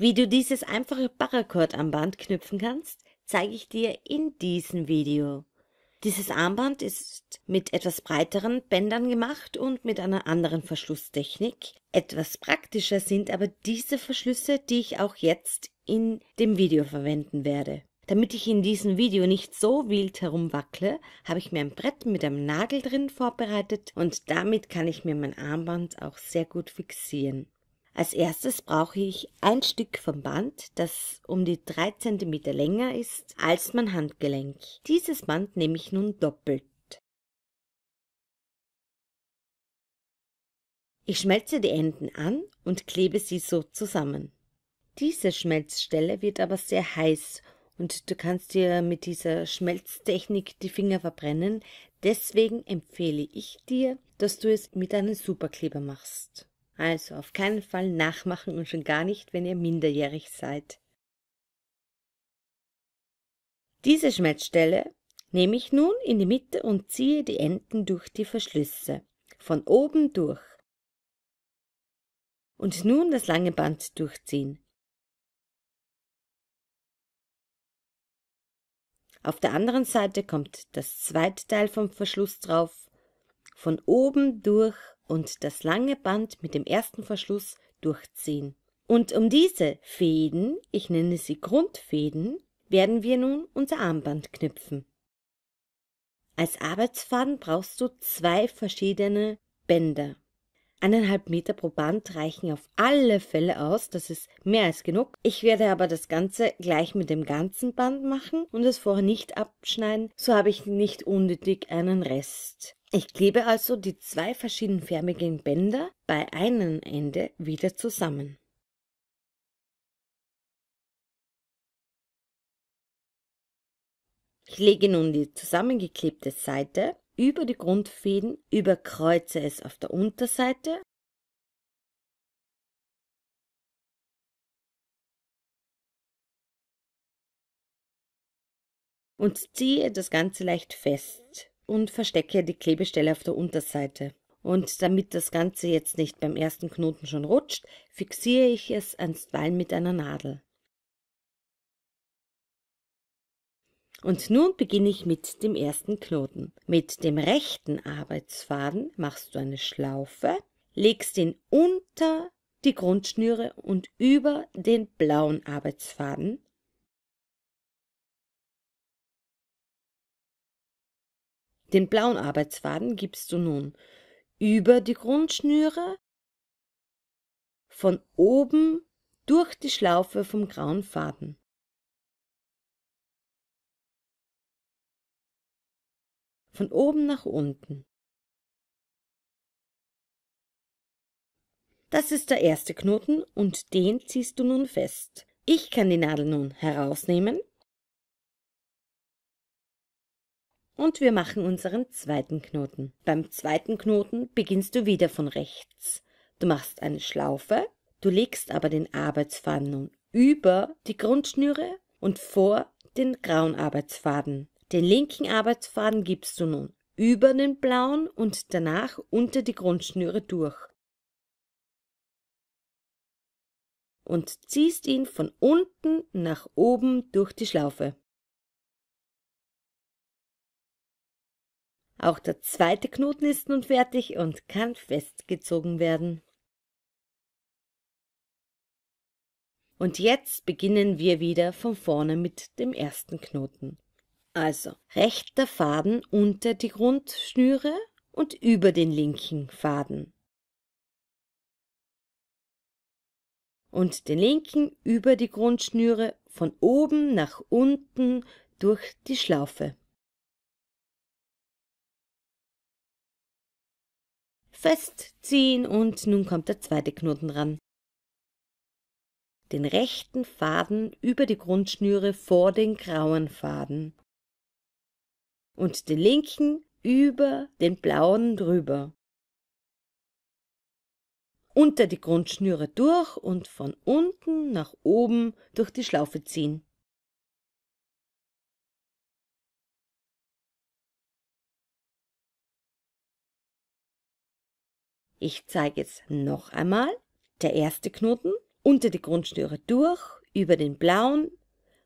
Wie du dieses einfache Paracord Armband knüpfen kannst, zeige ich dir in diesem Video. Dieses Armband ist mit etwas breiteren Bändern gemacht und mit einer anderen Verschlusstechnik. Etwas praktischer sind aber diese Verschlüsse, die ich auch jetzt in dem Video verwenden werde. Damit ich in diesem Video nicht so wild herumwackle, habe ich mir ein Brett mit einem Nagel drin vorbereitet und damit kann ich mir mein Armband auch sehr gut fixieren. Als erstes brauche ich ein Stück vom Band, das um die 3 cm länger ist als mein Handgelenk. Dieses Band nehme ich nun doppelt. Ich schmelze die Enden an und klebe sie so zusammen. Diese Schmelzstelle wird aber sehr heiß und du kannst dir mit dieser Schmelztechnik die Finger verbrennen. Deswegen empfehle ich dir, dass du es mit einem Superkleber machst. Also auf keinen Fall nachmachen und schon gar nicht, wenn ihr minderjährig seid. Diese Schmerzstelle nehme ich nun in die Mitte und ziehe die Enden durch die Verschlüsse, von oben durch. Und nun das lange Band durchziehen. Auf der anderen Seite kommt das zweite Teil vom Verschluss drauf von oben durch und das lange Band mit dem ersten Verschluss durchziehen. Und um diese Fäden, ich nenne sie Grundfäden, werden wir nun unser Armband knüpfen. Als Arbeitsfaden brauchst du zwei verschiedene Bänder. Eineinhalb Meter pro Band reichen auf alle Fälle aus, das ist mehr als genug. Ich werde aber das Ganze gleich mit dem ganzen Band machen und es vorher nicht abschneiden, so habe ich nicht unnötig einen Rest. Ich klebe also die zwei verschiedenfärbigen Bänder bei einem Ende wieder zusammen. Ich lege nun die zusammengeklebte Seite über die Grundfäden überkreuze es auf der Unterseite und ziehe das Ganze leicht fest und verstecke die Klebestelle auf der Unterseite. Und damit das Ganze jetzt nicht beim ersten Knoten schon rutscht, fixiere ich es ans Bein mit einer Nadel. Und nun beginne ich mit dem ersten Knoten. Mit dem rechten Arbeitsfaden machst du eine Schlaufe, legst ihn unter die Grundschnüre und über den blauen Arbeitsfaden. Den blauen Arbeitsfaden gibst du nun über die Grundschnüre, von oben durch die Schlaufe vom grauen Faden. von oben nach unten. Das ist der erste Knoten und den ziehst du nun fest. Ich kann die Nadel nun herausnehmen und wir machen unseren zweiten Knoten. Beim zweiten Knoten beginnst du wieder von rechts. Du machst eine Schlaufe, du legst aber den Arbeitsfaden nun über die Grundschnüre und vor den grauen Arbeitsfaden. Den linken Arbeitsfaden gibst du nun über den blauen und danach unter die Grundschnüre durch und ziehst ihn von unten nach oben durch die Schlaufe. Auch der zweite Knoten ist nun fertig und kann festgezogen werden. Und jetzt beginnen wir wieder von vorne mit dem ersten Knoten. Also rechter Faden unter die Grundschnüre und über den linken Faden. Und den linken über die Grundschnüre von oben nach unten durch die Schlaufe. Festziehen und nun kommt der zweite Knoten ran. Den rechten Faden über die Grundschnüre vor den grauen Faden und den linken über den blauen drüber. Unter die Grundschnüre durch und von unten nach oben durch die Schlaufe ziehen. Ich zeige es noch einmal. Der erste Knoten unter die Grundschnüre durch, über den blauen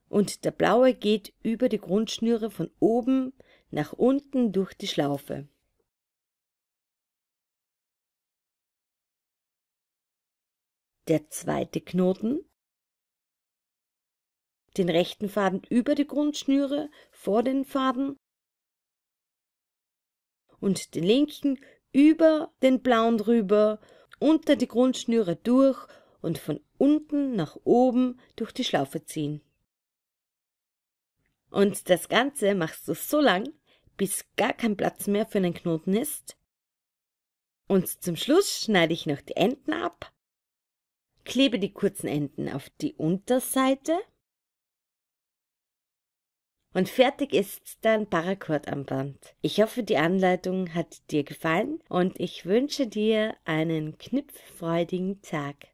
und der blaue geht über die Grundschnüre von oben nach unten durch die Schlaufe. Der zweite Knoten den rechten Faden über die Grundschnüre, vor den Faden und den linken über den blauen drüber, unter die Grundschnüre durch und von unten nach oben durch die Schlaufe ziehen. Und das Ganze machst du so lang, bis gar kein Platz mehr für einen Knoten ist. Und zum Schluss schneide ich noch die Enden ab, klebe die kurzen Enden auf die Unterseite und fertig ist dein Paracord-Armband. Ich hoffe, die Anleitung hat dir gefallen und ich wünsche dir einen knüpffreudigen Tag.